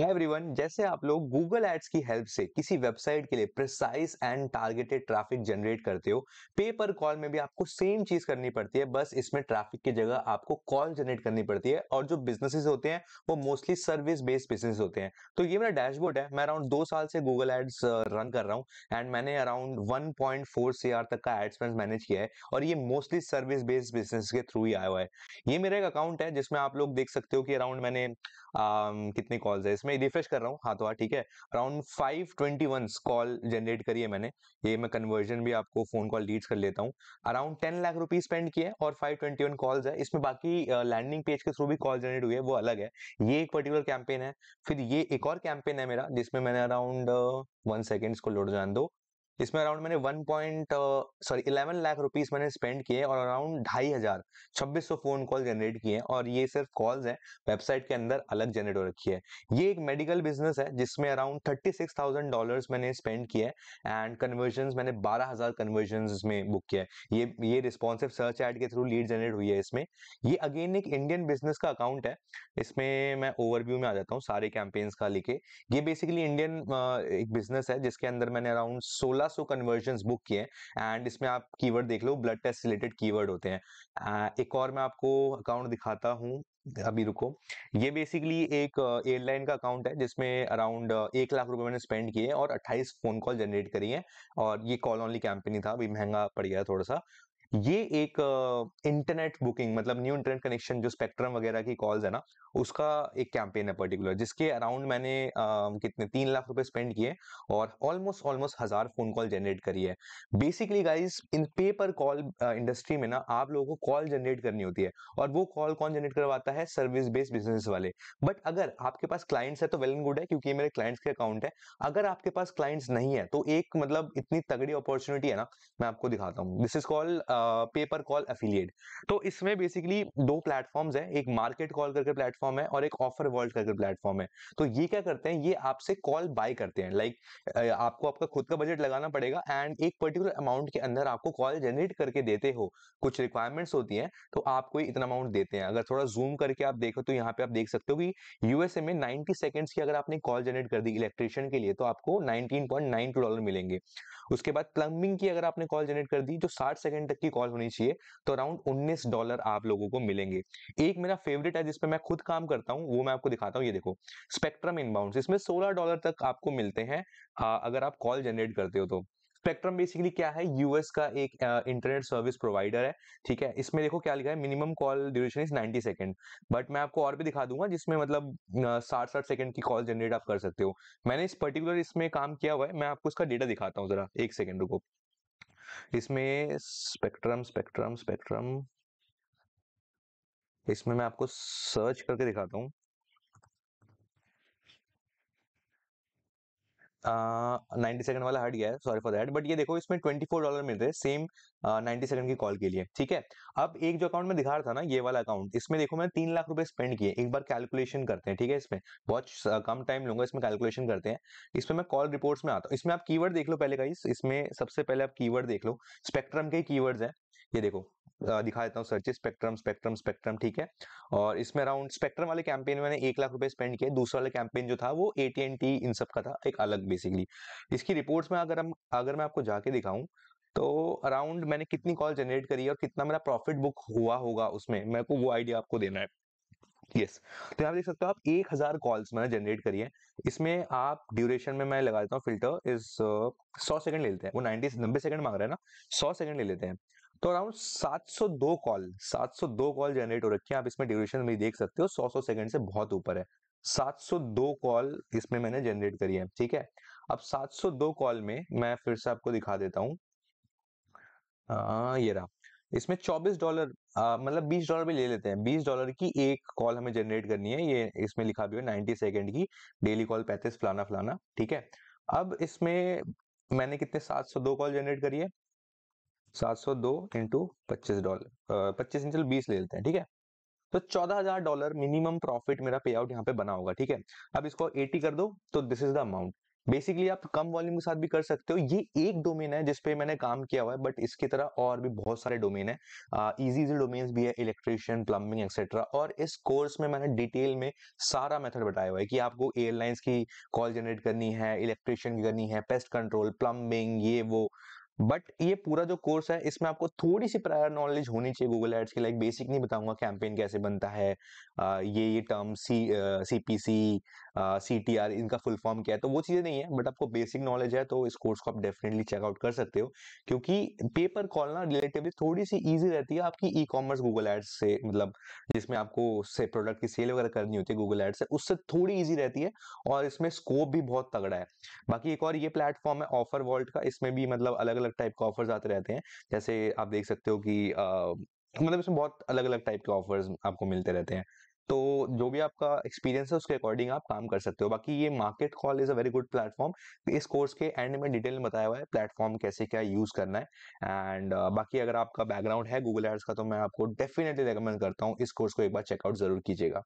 Everyone जैसे आप लोग गूगल एड्स की हेल्प से किसी वेबसाइट के लिए precise and targeted traffic generate करते हो पे पर कॉल में भी आपको सेम चीज करनी पड़ती है बस इसमें ट्रैफिक की जगह आपको कॉल जनरेट करनी पड़ती है और जो बिजनेसेस होते हैं वो मोस्टली सर्विस बेस्ड बिजनेस होते हैं तो ये मेरा डैशबोर्ड है मैं अराउंड दो साल से गूगल एड्स रन कर रहा हूँ एंड मैंने अराउंड वन पॉइंट तक का एड्स मैनेज किया है और ये मोस्टली सर्विस बेस्ड बिजनेस के थ्रू ही आया हुआ है ये मेरा एक अकाउंट है जिसमें आप लोग देख सकते हो कि अराउंड मैंने कितने कॉल्स है इसमें रिफ्रेश कर रहा हूँ हाथों तो हाथ ठीक है around five twenty one call generate करी है मैंने ये मैं कन्वर्जन भी आपको फोन कॉल लीड्स कर लेता हूँ around ten lakh rupees spend किए और फाइव ट्वेंटी वन कॉल्स है इसमें बाकी लैंडिंग पेज के थ्रू भी कॉल जनरेट हुए वो अलग है ये एक पर्टिकुलर कैंपेन है फिर ये एक और कैंपेन है मेरा जिसमें मैंने अराउंड वन सेकेंड इसको लोड जान दो इसमें अराउंड मैंने one point sorry eleven lakh rupees मैंने स्पेंड किए और अराउंड ढाई हजार छब्बीस सौ फोन कॉल जनरेट किए और ये सिर्फ कॉल्स हैं वेबसाइट के अंदर अलग जनरेट हो रखी है ये एक मेडिकल बिजनेस है जिसमें around thirty six thousand dollar मैंने स्पेंड किए एंड कन्वर्जन मैंने बारह हजार कन्वर्जन इसमें बुक किया है ये ये रिस्पॉन्सिव सर्च एड के थ्रू लीड जनरेट हुई है इसमें ये अगेन एक इंडियन बिजनेस का अकाउंट है इसमें मैं ओवरव्यू में आ जाता हूँ सारे कैंपेन्स का लेके ये बेसिकली इंडियन एक बिजनेस है जिसके अंदर मैंने अराउंड सोलह सोलह सो कन्वर्जन बुक किए एंड इसमें आप कीवर्ड देख लो ब्लड टेस्ट रिलेटेड कीवर्ड होते हैं एक और मैं आपको अकाउंट दिखाता हूँ अभी रुको ये बेसिकली एक एयरलाइन का अकाउंट है जिसमें अराउंड एक लाख रुपए मैंने स्पेंड किए और 28 फोन कॉल जनरेट करी है और ये कॉल ऑनली कैंपेन ही था अभी महंगा पड़ गया थोड़ा सा ये एक इंटरनेट बुकिंग मतलब न्यू इंटरनेट कनेक्शन जो स्पेक्ट्रम वगैरह की कॉल्स है ना उसका एक कैंपेन है पर्टिकुलर जिसके अराउंड मैंने आ, कितने तीन लाख रुपए स्पेंड किए और ऑलमोस्ट ऑलमोस्ट हजार फोन कॉल जनरेट करी है बेसिकली गाइस इन पेपर कॉल इंडस्ट्री में ना आप लोगों को कॉल जनरेट करनी होती है और वो कॉल कौन जनरेट करवाता है सर्विस बेस्ड बिजनेस वाले बट अगर आपके पास क्लाइंट्स है तो वेल एंड गुड है क्योंकि मेरे क्लाइंट्स के अकाउंट है अगर आपके पास क्लाइंट्स नहीं है तो एक मतलब इतनी तगड़ी अपॉर्चुनिटी है ना मैं आपको दिखाता हूँ this is called pay per call affiliate तो इसमें बेसिकली दो प्लेटफॉर्म्स हैं एक मार्केट कॉल करके प्लेटफॉर्म है और एक ऑफर वर्ल्ड करके प्लेटफॉर्म है तो ये क्या करते हैं ये आपसे कॉल बाय करते हैं लाइक like, आपको आपका खुद का बजट लगाना पड़ेगा एंड एक पर्टिकुलर अमाउंट के अंदर आपको कॉल जनरेट करके देते हो कुछ रिक्वायरमेंट्स होती हैं तो आपको इतना अमाउंट देते हैं अगर थोड़ा जूम करके आप देखो तो यहाँ पे आप देख सकते हो कि यूएसए में 90 सेकंड्स की अगर आपने कॉल जनरेट कर दी इलेक्ट्रिशियन के लिए तो आपको नाइनटीन डॉलर मिलेंगे उसके बाद प्लम्बिंग की अगर आपने कॉल जनरेट कर दी तो साठ सेकंड तक की कॉल होनी चाहिए तो अराउंड उन्नीस डॉलर आप लोगों को मिलेंगे एक मेरा फेवरेट है जिसपे मैं खुद काम करता हूँ वो मैं आपको दिखाता हूँ ये देखो स्पेक्ट्रम इनबाउंड इसमें सोलह डॉलर तक आपको मिलते हैं अगर आप कॉल जनरेट करते हो तो स्पेक्ट्रम बेसिकली क्या है यूएस का एक इंटरनेट सर्विस प्रोवाइडर है ठीक है इसमें देखो क्या लिखा है minimum call duration is 90 second but मैं आपको और भी दिखा दूंगा जिसमें मतलब साठ साठ सेकंड की कॉल जनरेट आप कर सकते हो मैंने इस पर्टिकुलर इसमें काम किया हुआ है मैं आपको इसका डेटा दिखाता हूँ जरा एक सेकंड रुको इसमें स्पेक्ट्रम स्पेक्ट्रम स्पेक्ट्रम इसमें मैं आपको सर्च करके दिखाता हूँ नाइन्टी सेकंड वाला हट गया है सॉरी फॉर दैट बट ये देखो इसमें ट्वेंटी फोर डॉलर मिल रहे हैं सेम नाइन्टी सेकंड की कॉल के लिए ठीक है अब एक जो अकाउंट में दिखा रहा था ना ये वाला अकाउंट इसमें देखो मैंने तीन लाख रुपए स्पेंड किए एक बार कैलकुलेशन करते हैं ठीक है इसमें बहुत कम टाइम लूंगा इसमें कैलकुलेशन करते हैं इसमें मैं कॉल रिपोर्ट्स में आता हूँ इसमें आप कीवर्ड देख लो पहले का इसमें सबसे पहले आप कीवर्ड देख लो स्पेक्ट्रम के कीवर्ड्स हैं ये देखो दिखा देता हूँ सर्चेस स्पेक्ट्रम स्पेक्ट्रम स्पेक्ट्रम ठीक है और इसमें अराउंड स्पेक्ट्रम वाले कैंपेन मैंने एक लाख रुपए स्पेंड किया दूसरा वाला कैंपेन जो था वो ए टी इन सब का था एक अलग बेसिकली इसकी रिपोर्ट्स में अगर हम अगर मैं आपको जाके दिखाऊं तो अराउंड मैंने कितनी कॉल जनरेट करी और कितना मेरा प्रॉफिट बुक हुआ होगा उसमें मेरे को वो आइडिया आपको देना है यस yes. तो यहाँ देख सकते हो आप एक हजार कॉल्स मैंने जनरेट करी है इसमें आप ड्यूरेशन में मैं लगा देता हूँ फिल्टर इज सौ सेकंड ले लेते हैं वो नाइनटी नब्बे सेकंड मांग रहे हैं ना सौ सेकंड ले लेते हैं तो अराउंड 702 कॉल 702 कॉल जनरेट हो रखी है आप इसमें ड्यूरेशन भी देख सकते हो 100 100 सेकंड से बहुत ऊपर है 702 कॉल इसमें मैंने जनरेट करी है ठीक है अब 702 कॉल में मैं फिर से आपको दिखा देता हूँ ये रहा इसमें 24 डॉलर मतलब 20 डॉलर भी ले लेते हैं 20 डॉलर की एक कॉल हमें जनरेट करनी है ये इसमें लिखा भी है नाइनटी सेकेंड की डेली कॉल पैंतीस फलाना फलाना ठीक है अब इसमें मैंने कितने 702 कॉल जनरेट करी है सात सौ दो इंटू पच्चीस डॉलर पच्चीस इंचल बीस ले लेते हैं ठीक है तो चौदह हजार डॉलर मिनिमम प्रॉफिट मेरा पे आउट यहाँ पे बना होगा ठीक है अब इसको 80 कर दो तो this is the amount basically आप कम वॉल्यूम के साथ भी कर सकते हो ये एक डोमेन है जिसपे मैंने काम किया हुआ है बट इसकी तरह और भी बहुत सारे डोमेन है इजी इजी डोमेन्स भी है इलेक्ट्रिशियन प्लम्बिंग एक्सेट्रा और इस कोर्स में मैंने डिटेल में सारा मेथड बताया हुआ है कि आपको एयरलाइंस की कॉल जनरेट करनी है इलेक्ट्रिशियन की करनी है पेस्ट कंट्रोल प्लम्बिंग ये वो बट ये पूरा जो कोर्स है इसमें आपको थोड़ी सी प्रायर नॉलेज होनी चाहिए गूगल एड्स की लाइक बेसिक नहीं बताऊंगा कैंपेन कैसे बनता है आ, ये ये term C C P C C T R इनका फुल फॉर्म क्या है तो वो चीज़ें नहीं है बट आपको बेसिक नॉलेज है तो इस कोर्स को आप डेफिनेटली चेकआउट कर सकते हो क्योंकि पेपर कॉल ना रिलेटिवली थोड़ी सी ईजी रहती है आपकी ई कॉमर्स गूगल एड्स से मतलब जिसमें आपको से प्रोडक्ट की सेल वगैरह करनी होती है गूगल एड्स से उससे थोड़ी ईजी रहती है और इसमें स्कोप भी बहुत तगड़ा है बाकी एक और ये प्लेटफॉर्म है ऑफर वर्ल्ड का इसमें भी मतलब अलग अलग टाइप के ऑफर्स आते रहते हैं जैसे आप देख सकते हो कि आ, मतलब इसमें बहुत अलग अलग टाइप के ऑफर्स आपको मिलते रहते हैं तो जो भी आपका एक्सपीरियंस है उसके अकॉर्डिंग आप काम कर सकते हो बाकी ये market call is a very good platform इस कोर्स के एंड में डिटेल में बताया हुआ है प्लेटफॉर्म कैसे क्या यूज करना है एंड uh, बाकी अगर आपका बैकग्राउंड है गूगल एड्स का तो मैं आपको डेफिनेटली रिकमेंड करता हूँ इस कोर्स को एक बार चेकआउट जरूर कीजिएगा